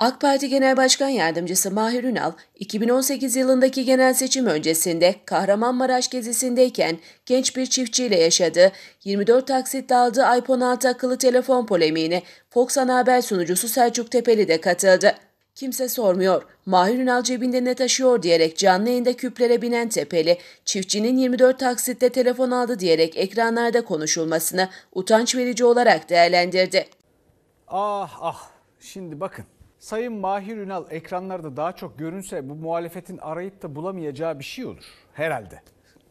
AK Parti Genel Başkan Yardımcısı Mahir Ünal, 2018 yılındaki genel seçim öncesinde Kahramanmaraş gezisindeyken genç bir çiftçiyle yaşadı, 24 taksitle aldığı iPhone 6 akıllı telefon polemiğine Fox Ana Haber sunucusu Selçuk Tepeli de katıldı. Kimse sormuyor, Mahir Ünal cebinde ne taşıyor diyerek canlı yayında küplere binen Tepeli, çiftçinin 24 taksitle telefon aldı diyerek ekranlarda konuşulmasını utanç verici olarak değerlendirdi. Ah ah, şimdi bakın Sayın Mahir Ünal ekranlarda daha çok görünse bu muhalefetin arayıp da bulamayacağı bir şey olur herhalde.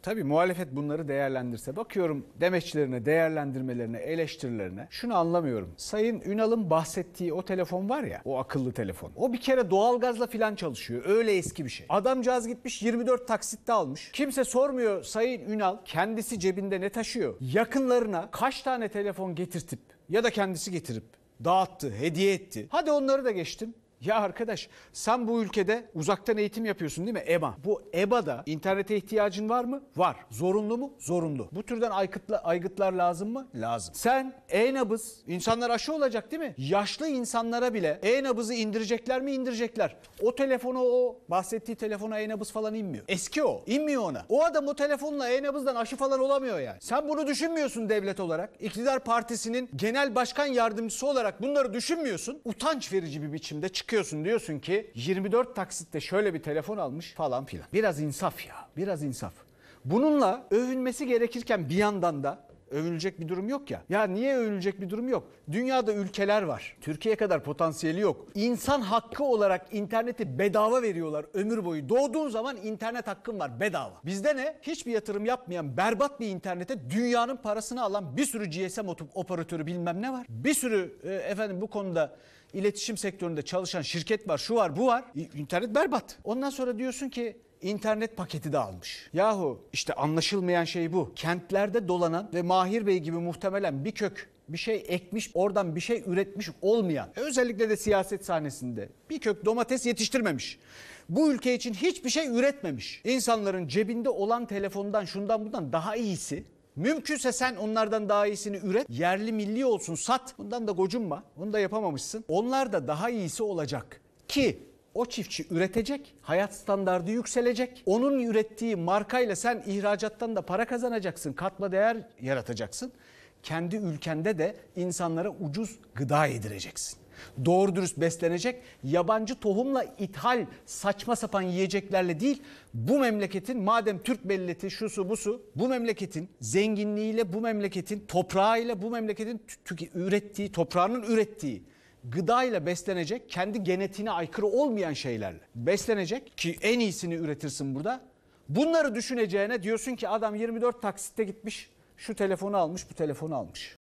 Tabii muhalefet bunları değerlendirse bakıyorum demeçlerine, değerlendirmelerine, eleştirilerine. Şunu anlamıyorum. Sayın Ünal'ın bahsettiği o telefon var ya, o akıllı telefon. O bir kere doğalgazla filan çalışıyor. Öyle eski bir şey. Adamcağız gitmiş 24 taksitte almış. Kimse sormuyor Sayın Ünal kendisi cebinde ne taşıyor? Yakınlarına kaç tane telefon getirtip ya da kendisi getirip dağıttı, hediye etti. Hadi onları da geçtim. Ya arkadaş sen bu ülkede uzaktan eğitim yapıyorsun değil mi? EBA. Bu EBA'da internete ihtiyacın var mı? Var. Zorunlu mu? Zorunlu. Bu türden aygıtla, aygıtlar lazım mı? Lazım. Sen e-nabız, insanlar aşı olacak değil mi? Yaşlı insanlara bile e-nabızı indirecekler mi? İndirecekler. O telefonu o bahsettiği telefona e-nabız falan inmiyor. Eski o. İnmiyor ona. O adam o telefonla e-nabızdan aşı falan olamıyor yani. Sen bunu düşünmüyorsun devlet olarak. İktidar partisinin genel başkan yardımcısı olarak bunları düşünmüyorsun. Utanç verici bir biçimde çık çıkıyorsun diyorsun ki 24 taksitte şöyle bir telefon almış falan filan. Biraz insaf ya. Biraz insaf. Bununla övünmesi gerekirken bir yandan da övülecek bir durum yok ya. Ya niye övülecek bir durum yok? Dünyada ülkeler var. Türkiye kadar potansiyeli yok. İnsan hakkı olarak interneti bedava veriyorlar ömür boyu. Doğduğun zaman internet hakkın var bedava. Bizde ne? Hiçbir yatırım yapmayan berbat bir internete dünyanın parasını alan bir sürü GSM operatörü bilmem ne var. Bir sürü e, efendim bu konuda iletişim sektöründe çalışan şirket var, şu var, bu var. İnternet berbat. Ondan sonra diyorsun ki internet paketi de almış. Yahu işte anlaşılmayan şey bu. Kentlerde dolanan ve Mahir Bey gibi muhtemelen bir kök bir şey ekmiş, oradan bir şey üretmiş olmayan, e, özellikle de siyaset sahnesinde bir kök domates yetiştirmemiş. Bu ülke için hiçbir şey üretmemiş. İnsanların cebinde olan telefondan şundan bundan daha iyisi Mümkünse sen onlardan daha iyisini üret. Yerli milli olsun sat. Bundan da gocunma. Onu da yapamamışsın. Onlar da daha iyisi olacak. Ki o çiftçi üretecek, hayat standardı yükselecek. Onun ürettiği markayla sen ihracattan da para kazanacaksın, katma değer yaratacaksın. Kendi ülkende de insanlara ucuz gıda yedireceksin. Doğru dürüst beslenecek, yabancı tohumla ithal saçma sapan yiyeceklerle değil, bu memleketin madem Türk milleti şusu busu, bu memleketin zenginliğiyle, bu memleketin toprağıyla, bu memleketin ürettiği, toprağının ürettiği gıdayla beslenecek, kendi genetiğine aykırı olmayan şeylerle beslenecek ki en iyisini üretirsin burada. Bunları düşüneceğine diyorsun ki adam 24 taksitte gitmiş, şu telefonu almış, bu telefonu almış.